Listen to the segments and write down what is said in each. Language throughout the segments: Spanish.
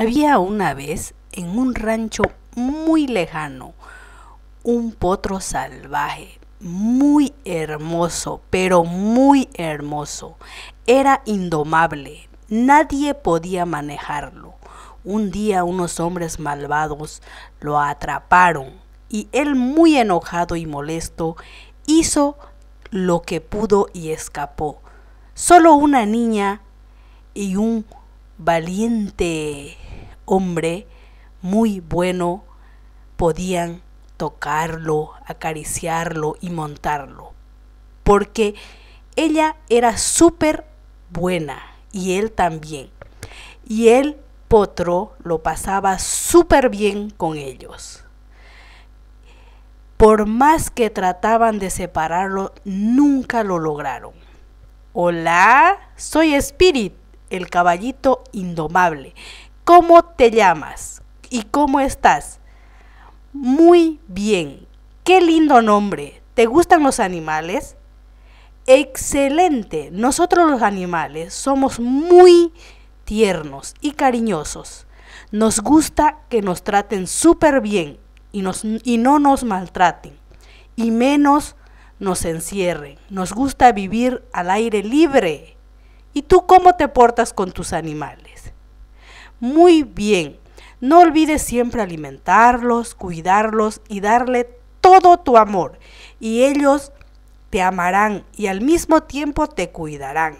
Había una vez en un rancho muy lejano un potro salvaje, muy hermoso, pero muy hermoso. Era indomable, nadie podía manejarlo. Un día unos hombres malvados lo atraparon y él muy enojado y molesto hizo lo que pudo y escapó. Solo una niña y un valiente hombre muy bueno podían tocarlo, acariciarlo y montarlo, porque ella era súper buena y él también. Y el potro lo pasaba súper bien con ellos. Por más que trataban de separarlo, nunca lo lograron. Hola, soy Spirit, el caballito indomable, ¿Cómo te llamas? ¿Y cómo estás? Muy bien. Qué lindo nombre. ¿Te gustan los animales? Excelente. Nosotros los animales somos muy tiernos y cariñosos. Nos gusta que nos traten súper bien y, no nos maltraten. Y menos nos encierren. Nos gusta vivir al aire libre. ¿Y tú cómo te portas con tus animales? muy bien. No olvides siempre alimentarlos, cuidarlos y darle todo tu amor. Y ellos te amarán y al mismo tiempo te cuidarán.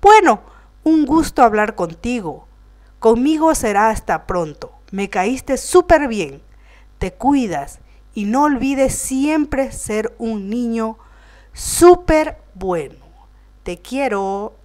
Bueno, un gusto hablar contigo. Conmigo será hasta pronto. Me caíste súper bien. Te cuidas y no olvides siempre ser un niño súper bueno. Te quiero.